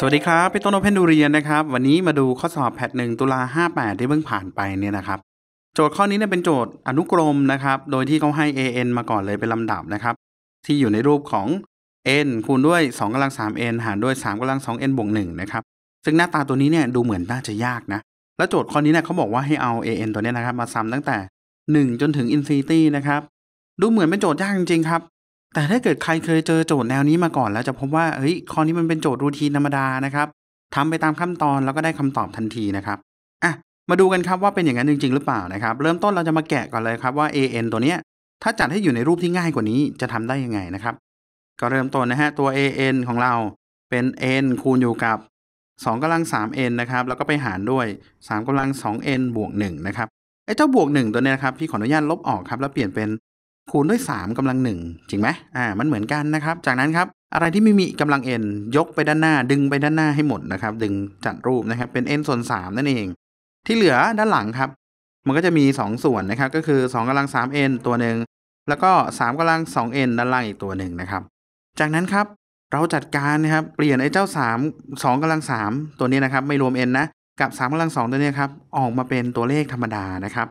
สวัสดีครับพี่ต้นโอเพนดูเรียนนะครับ วันนี้มาดูข้อสอบแพทหนึ่งตุลาห้าแปดที่เพิ่งผ่านไปเนี่ยนะครับ โจทย์ข้อนี้เนี่ยเป็นโจทย์อนุกรมนะครับโดยที่เขาให้ an มาก่อนเลยเป็นลำดับนะครับ ที่อยู่ในรูปของ n คูณด้วย 2กำลัง 3n หารด้วย3กำลัง 2n บวก1นะครับซึ่งหน้าตาตัวนี้เนี่ยดูเหมือนน่าจะยากนะ แล้วโจทย์ข้อนี้เนี่ยเขาบอกว่าให้เอา an ตัวนี้นะครับมาซ้ำตั้งแต่ 1 จนถึง infinity นะครับดูเหมือนเป็นโจทย์ยากจริงๆครับแต่ถ้าเกิดใครเคยเจอโจทย์แนวนี้มาก่อนแล้วจะพบว่าเฮ้ยข้อนี้มันเป็นโจทย์รูทีนธรรมดานะครับทำไปตามขั้นตอนแล้วก็ได้คำตอบทันทีนะครับอ่ะมาดูกันครับว่าเป็นอย่างนั้นจริงๆหรือเปล่านะครับ เริ่มต้นเราจะมาแกะก่อนเลยครับว่า an ตัวเนี้ยถ้าจัดให้อยู่ในรูปที่ง่ายกว่านี้จะทำได้ยังไงนะครับ ก็เริ่มต้นนะฮะตัว an ของเราเป็น n คูณอยู่กับ2กำลัง 3n นะครับแล้วก็ไปหารด้วย3กำลัง 2n บวก1นะครับไอ้เจ้าบวก1ตัวเนี้ยครับพี่ขออนุญาตลบออกครับแล้วเปลี่ยนเป็นคูณด้วย3กำลังหนึ่งจริงไหมอ่ามันเหมือนกันนะครับ จากนั้นครับอะไรที่ไม่มีกำลัง n ยกไปด้านหน้าดึงไปด้านหน้าให้หมดนะครับ ดึงจัดรูปนะครับเป็น n ส่วน3นั่นเอง ที่เหลือด้านหลังครับ มันก็จะมี 2 ส่วนนะครับก็คือ2กำลัง 3n ตัวหนึ่งแล้วก็3กำลัง 2n ด้านล่างอีกตัวหนึ่งนะครับจากนั้นครับ เราจัดการนะครับเปลี่ยนไอ้เจ้า 3 2กำลัง3ตัวนี้นะครับไม่รวม n นะกับ3กำลัง2ตัวนี้ครับออกมาเป็นตัวเลขธรรมดานะครับ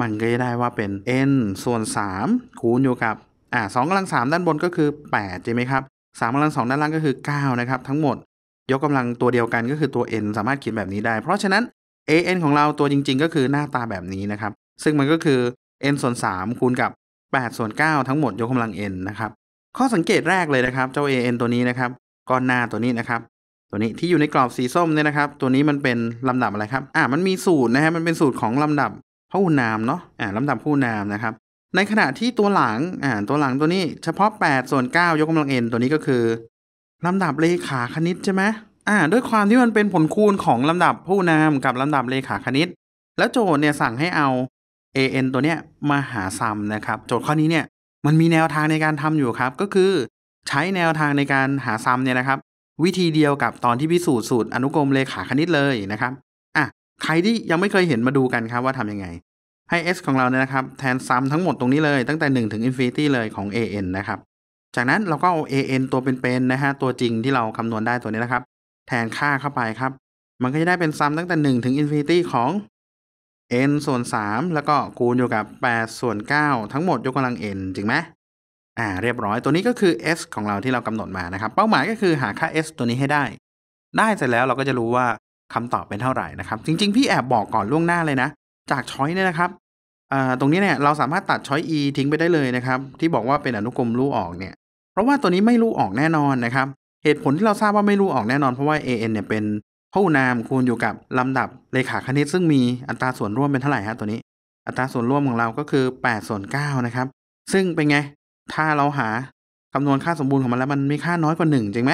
มันก็จะได้ว่าเป็น n ส่วน 3 คูณอยู่กับอ่าสองกำลัง 3 ด้านบนก็คือ 8 ใช่ไหมครับ3กำลัง2ด้านล่างก็คือ 9 นะครับ ทั้งหมด ยกกำลังตัวเดียวกันก็คือตัว n สามารถเขียนแบบนี้ได้ เพราะฉะนั้น an ของเราตัวจริงๆ ก็คือหน้าตาแบบนี้นะครับ ซึ่งมันก็คือ n ส่วน 3 คูณกับ 8 ส่วน 9 ทั้งหมดยกกำลัง n นะครับ ข้อสังเกตแรกเลยนะครับ เจ้า an ตัวนี้นะครับ ก้อนหน้าตัวนี้นะครับ ตัวนี้ที่อยู่ในกรอบสีส้มเนี่ยนะครับ ตัวนี้มันเป็นลำดับอะไรครับอ่ามันมีสูตรนะฮะมันเป็นสูตรของลำดับพหุนามเนาะ อ่าลำดับพหุนามนะครับ ในขณะที่ตัวหลัง อ่าตัวหลังตัวนี้ เฉพาะ 8 ส่วน 9 ยกกำลังเอ็นตัวนี้ก็คือลำดับเลขาคณิตใช่ไหมอ่าด้วยความที่มันเป็นผลคูณของลำดับผู้นามกับลำดับเลขาคณิต แล้วโจทย์เนี่ยสั่งให้เอา an ตัวเนี้ยมาหาซ้ำนะครับโจทย์ข้อนี้เนี่ยมันมีแนวทางในการทำอยู่ครับ ก็คือ ใช้แนวทางในการหาซ้ำเนี่ยนะครับ วิธีเดียวกับตอนที่พิสูจน์สูตรอนุกรมเลขาคณิตเลยนะครับใครที่ยังไม่เคยเห็นมาดูกันครับว่าทำยังไง ให้ s ของเราเนี่ยนะครับแทนซ้ำทั้งหมดตรงนี้เลย ตั้งแต่ 1 ถึง infinity เลยของ an นะครับ จากนั้นเราก็เอา an ตัวเป็นๆนะฮะ ตัวจริงที่เราคำนวณได้ตัวนี้นะครับ แทนค่าเข้าไปครับ มันก็จะได้เป็นซ้ำตั้งแต่ 1 ถึง infinity ของ n ส่วน3แล้วก็คูณอยู่กับ8ส่วน 9 ทั้งหมดยกกำลัง n จริงไหมอ่าเรียบร้อยตัวนี้ก็คือ s ของเราที่เรากำหนดมานะครับเป้าหมายก็คือหาค่า s ตัวนี้ให้ได้ ได้เสร็จแล้วเราก็จะรู้ว่าคำตอบเป็นเท่าไหร่นะครับ จริงๆ พี่แอบบอกก่อนล่วงหน้าเลยนะ จากช้อยเนี่ยนะครับตรงนี้เนี่ยเราสามารถตัดช้อย e ทิ้งไปได้เลยนะครับ ที่บอกว่าเป็นอนุกรมรูออกเนี่ยเพราะว่าตัวนี้ไม่รูออกแน่นอนนะครับเหตุผลที่เราทราบว่าไม่รูออกแน่นอน เพราะว่า an เนี่ยเป็นผู้นามคูณอยู่กับลำดับเลขาคณิตซึ่งมีอัตราส่วนร่วมเป็นเท่าไหร่ฮะตัวนี้ อัตราส่วนร่วมของเราก็คือ 8 ส่วน9นะครับซึ่งเป็นไงถ้าเราหาคำนวณค่าสมบูรณ์ของมันแล้วมันมีค่าน้อยกว่า1จริงไหม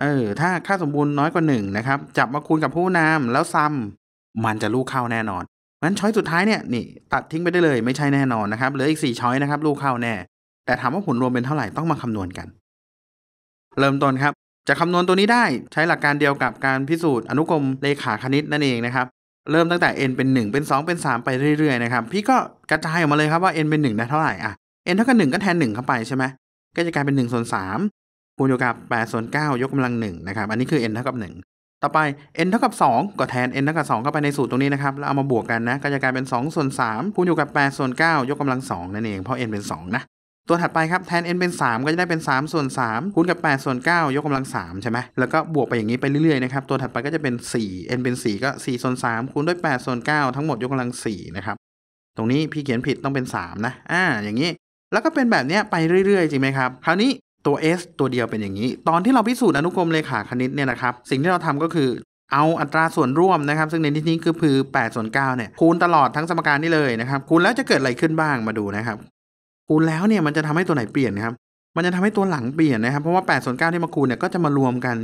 เออถ้าค่าสมบูรณ์น้อยกว่าหนึ่งนะครับจับมาคูณกับผู้นาแล้วซ้ำมันจะลูกเข้าแน่นอนงั้นช้อยสุดท้ายเนี่ยนี่ตัดทิ้งไปได้เลย ไม่ใช่แน่นอนนะครับเหลืออีกสี่ช้อยนะครับลูกเข้าแน่ แต่ถามว่าผลรวมเป็นเท่าไหร่ต้องมาคำนวณกัน เริ่มต้นครับ จะคำนวณตัวนี้ได้ ใช้หลักการเดียวกับการพิสูจน์อนุกรมเลขาคณิตนั่นเองนะครับเริ่มตั้งแต่ n เป็น1เป็น2 เป็น 3 ไปเรื่อยๆนะครับพี่ก็กระจายออกมาเลยครับว่า n เป็น1ได้เท่าไหร่อ่ะ n เท่ากับ1ก็แทน 1 เข้าไปใช่ไหมก็จะกลายเป็น1ส่วนคูณอยู่กับ8ส่วน9ยกกำลัง1นะครับ อันนี้คือ n เท่ากับ1ต่อไป n เท่ากับ2ก็แทน n เท่ากับ2เข้าไปในสูตรตรงนี้นะครับแล้วเอามาบวกกันนะก็จะกลายเป็น2ส่วน3คูณอยู่กับ8ส่วน9ยกกำลัง2นั่นเอง เพราะ n เป็น2นะตัวถัดไปครับแทน n เป็น 3 ก็จะได้เป็น3ส่วน3คูณกับ8ส่วน9ยกกำลัง3ใช่ไหมแล้วก็บวกไปอย่างนี้ไปเรื่อยๆนะครับตัวถัดไปก็จะเป็น 4 n เป็น 4 ก็4ส่วน3คูณด้วย8ส่วน9ทั้งหมดยกกำลัง4นะครับตรงนี้พี่เขียนผิดต้องเป็น3นะอ่าอย่างนี้ แล้วก็เป็นแบบนี้ไปเรื่อยๆจริงไหมครับคราวนี้ตัว S ตัวเดียวเป็นอย่างนี้ ตอนที่เราพิสูจน์อนุกรมเลขาคณิตเนี่ยนะครับสิ่งที่เราทำก็คือเอาอัตราส่วนร่วมนะครับซึ่งในที่นี้คือพือ8ส่วน9เนี่ยคูณตลอดทั้งสมการนี้เลยนะครับคูณแล้วจะเกิดอะไรขึ้นบ้างมาดูนะครับคูณแล้วเนี่ยมันจะทำให้ตัวไหนเปลี่ยนครับมันจะทำให้ตัวหลังเปลี่ยนนะครับ เพราะว่า8ส่วน9ที่มาคูณเนี่ยก็จะมารวมกัน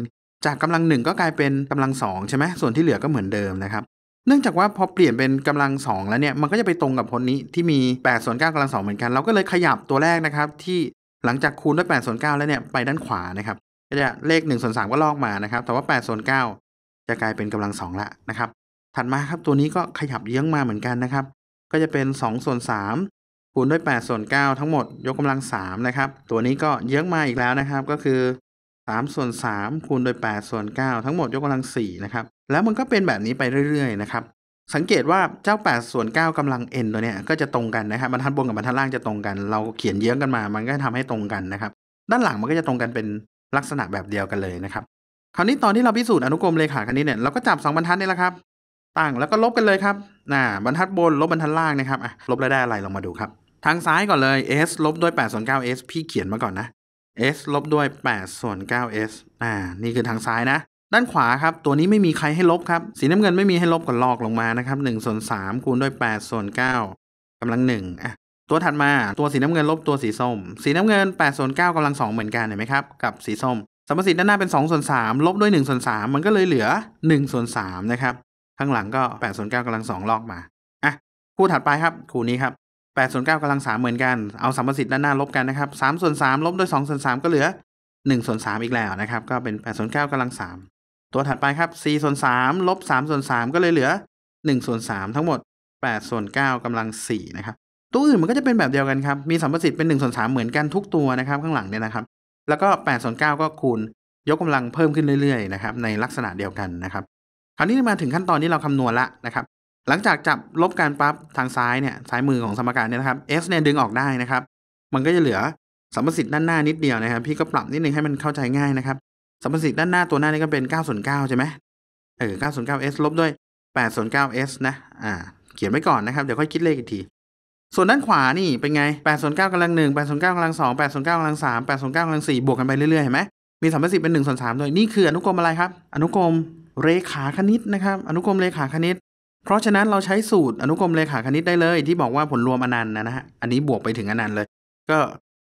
จากกำลังหนึ่งก็กลายเป็นกำลังสองใช่ไหมส่วนที่เหลือก็เหมือนเดิมนะครับเนื่องจากว่าพอเปลี่ยนเป็นกำลังสองแล้วเนี่ยมันก็จะไปตรงกับพจน์นี้ที่มี8ส่วน9กาลัง2เหมือนกันเราก็เลยขยับตัวแรกนะครับที่หลังจากคูณด้วย8ส่วน9แล้ว เนี่ย ไปด้านขวา นะครับ ก็จะ เลข1ส่วน3ก็ลอกมา นะครับ แต่ว่า8ส่วน9จะ กลาย เป็นกำลัง2 ละ นะครับ ถัดมา ครับ ตัวนี้ก็ขยับเยื้องมาเหมือนกัน นะครับ ก็จะเป็น 2 ส่วน 3 คูณด้วย8ส่วน9ทั้งหมด ยกกำลัง3นะครับ ตัวนี้ ก็ เยื้อง มา อีกแล้ว นะครับ ก็คือ3ส่วน3คูณโดย8ส่วน9ทั้งหมด ยกกำลัง4นะครับแล้วมันก็เป็นแบบนี้ไปเรื่อยๆนะครับสังเกตว่าเจ้า8ส่วน9กำลัง n ตัวเนี้ยก็จะตรงกันนะครับบรรทัดบนกับบรรทัดล่างจะตรงกัน เราเขียนเยื้องกันมา มันก็ทำให้ตรงกันนะครับด้านหลังมันก็จะตรงกันเป็นลักษณะแบบเดียวกันเลยนะครับคราวนี้ตอนที่เราพิสูจน์อนุกรมเลขาคณิตเนี่ยเราก็จับ2บรรทัดนี่แหละครับต่างแล้วก็ลบกันเลยครับน่ะบรรทัดบนลบบรรทัดล่างนะครับอ่ะลบแล้วได้อะไรลองมาดูครับทางซ้ายก่อนเลย s ลบด้วย8ส่วน9 s พี่เขียนมาก่อนนะ s ลบด้วย8ส่วน9 s อ่านี่คือทางซ้ายนะด้านขวาครับตัวนี้ไม่มีใครให้ลบครับ สีน้ำเงินไม่มีให้ลบก็ลอกลงมานะครับ1ส่วน3คูณด้วย8ส่วน9กำลัง1อ่ะตัวถัดมาตัวสีน้ำเงินลบตัวสีส้มสีน้ำเงิน8ส่วน9กำลัง2เหมือนกันเห็นไหมครับกับสีส้มสมสิทธิ์ด้านหน้าเป็น2ส่วน3ลบด้วย1ส่วน3มันก็เลยเหลือ1ส่วน3นะครับข้างหลังก็8ส่วน9กำลัง2ลอกมาอ่ะคู่ถัดไปครับคู่นี้ครับ8ส่วน9กำลัง3เหมือนกันเอาสมสิทธิ์ด้านหน้าลบกันนะครับ3ส่วน3ลบด้วย2ส่วน3ก็เหลือ1ส่วน3อีกแล้วนะครับก็เป็น8ส่วน9กำลัง3ตัวถัดไปครับ4ส่วน 3 ลบ 3 ส่วน 3 ก็เลยเหลือ 1 ส่วน 3 ทั้งหมด 8 ส่วน 9กำลัง4นะครับ ตัวอื่นมันก็จะเป็นแบบเดียวกันครับ มีสัมประสิทธิ์เป็น1ส่วน3เหมือนกันทุกตัวนะครับข้างหลังเนี่ยนะครับ แล้วก็ 8 ส่วน 9 ก็คูณ ยกกำลังเพิ่มขึ้นเรื่อยๆ นะครับ ในลักษณะเดียวกันนะครับ คราวนี้มาถึงขั้นตอนที่เราคำนวณละนะครับ หลังจากจับลบกันปั๊บทางซ้ายเนี่ยซ้ายมือของสมการเนี่ยนะครับ s เนี่ยดึงออกได้นะครับ มันก็จะเหลือสัมประสิทธิ์ด้านหน้านิดเดียวนะครับ พี่ก็ปรับนิดนึงให้มันเข้าใจง่ายนะครับสัมประสิทธิ์ด้านหน้าตัวหน้านี่ก็เป็น9ส่วนเก้าใช่ไหมเออเก้าส่วนเเก้าอสลบด้วยแปดส่วนเเก้าอสนะ อ่า เขียนไว้ก่อนนะครับ เดี๋ยวค่อยคิดเลขอีกที ส่วนด้านขวานี่เป็นไง8ส่วน9กำลัง1 8ส่วน9กำลัง2 8ส่วน9กำลัง3 8ส่วน9กำลัง4บวกกันไปเรื่อยๆเห็นไหมมีสัมประสิทธิ์เป็น1ส่วน3ด้วย นี่คืออนุกรมอะไรครับ อนุกรมเรขาคณิตนะครับ อนุกรมเรขาคณิต เพราะฉะนั้นเราใช้สูตรอนุกรมเรขาคณิตได้เลย ที่บอกว่าผลรวมอนันต์นะฮะอันนี้บวกไปถึงอนันต์เลย ก็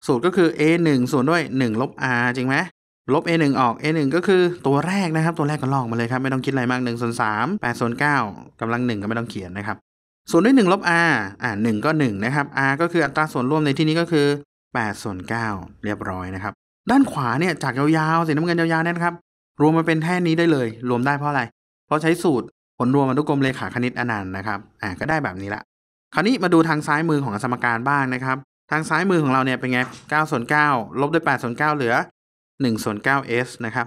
สูตรก็คือ a 1ส่วนด้วย1ลบ r จริงไหมลบ A1 ออก A1 ก็คือตัวแรกนะครับ ตัวแรกก็ลอกมาเลยครับไม่ต้องคิดอะไรมาก1ส่วน3 8ส่วน9กำลัง 1 ก็ไม่ต้องเขียนนะครับ ส่วนด้วย1ลบ R อ่า1ก็1 นะครับ R ก็คืออัตราส่วนร่วมในที่นี้ก็คือ8ส่วน9เรียบร้อยนะครับด้านขวาเนี่ยจากยาวๆสีน้ำเงินยาวๆน่ะครับรวมมาเป็นแท่นนี้ได้เลย รวมได้เพราะอะไร เพราะใช้สูตรผลรวมอนุกรมเลขาคณิตอนันต์นะครับอ่าก็ได้แบบนี้ละคราวนี้มาดูทางซ้ายมือของสมการบ้างนะครับทางซ้ายมือของเราเนี่ยเป็นไง9ส่วน9ลบด้วย8ส่วน9เหลือ1ส่วน 9s นะ ครับ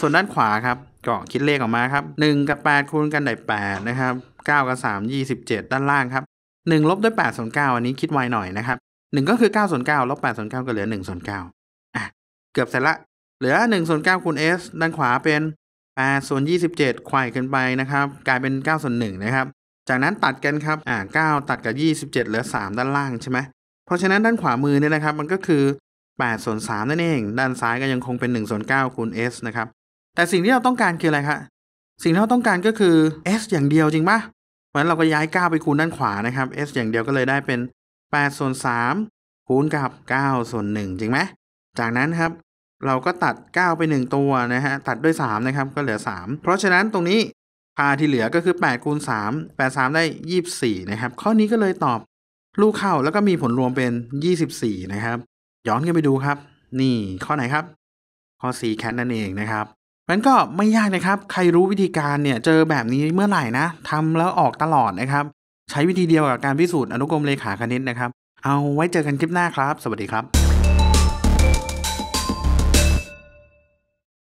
ส่วนด้านขวาครับก็คิดเลขออกมาครับ 1 กับ 8 คูณกันได้8นะครับ9กับ 3 27 ด้านล่างครับ 1 ลบด้วย8ส่วน9อันนี้คิดไวหน่อยนะครับ1ก็คือ9ส่วน9ลบ8ส่วน9ก็เหลือ1ส่วน9อ่ะเกือบเสร็จละ เหลือ1ส่วน9คูณ s ด้านขวาเป็น8ส่วน27ควายขึ้นไปนะครับ กลายเป็น9ส่วน1นะครับ จากนั้นตัดกันครับ อ่า 9 ตัดกับ 27เหลือ 3 ด้านล่างใช่ไหมเพราะฉะนั้นด้านขวามือเนี่ยนะครับมันก็คือ8 ส่วน3นั่นเอง ด้านซ้ายก็ยังคงเป็น1ส่วน9คูณ s นะครับ แต่สิ่งที่เราต้องการคืออะไรครับสิ่งที่เราต้องการก็คือ s อย่างเดียวจริงปะเพราะฉะนั้นเราก็ย้าย 9 ไปคูณด้านขวา นะครับ s อย่างเดียวก็เลยได้เป็น8ส่วน3คูณกับ9ส่วน1จริงไหมจากนั้นครับ เราก็ตัด 9 ไป 1 ตัวนะฮะ ตัดด้วย 3 นะครับ ก็เหลือ 3 เพราะฉะนั้นตรงนี้พาที่เหลือก็คือ 8 คูณ 3 8 3 ได้ 24 นะครับ ข้อนี้ก็เลยตอบ ลูกเข้าแล้วก็มีผลรวมเป็น 24 นะครับย้อนกันไปดูครับ นี่ข้อไหนครับ ข้อ4แคทนั่นเองนะครับมันก็ไม่ยากนะครับ ใครรู้วิธีการเนี่ยเจอแบบนี้เมื่อไหร่นะทำแล้วออกตลอดนะครับ ใช้วิธีเดียวกับการพิสูจน์อนุกรมเลขาคณิตนะครับ เอาไว้เจอกันคลิปหน้าครับ สวัสดีครับ